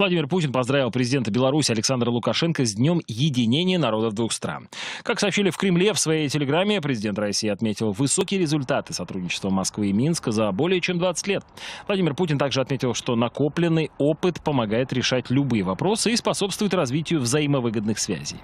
Владимир Путин поздравил президента Беларуси Александра Лукашенко с Днем единения народов двух стран. Как сообщили в Кремле в своей телеграмме, президент России отметил высокие результаты сотрудничества Москвы и Минска за более чем 20 лет. Владимир Путин также отметил, что накопленный опыт помогает решать любые вопросы и способствует развитию взаимовыгодных связей.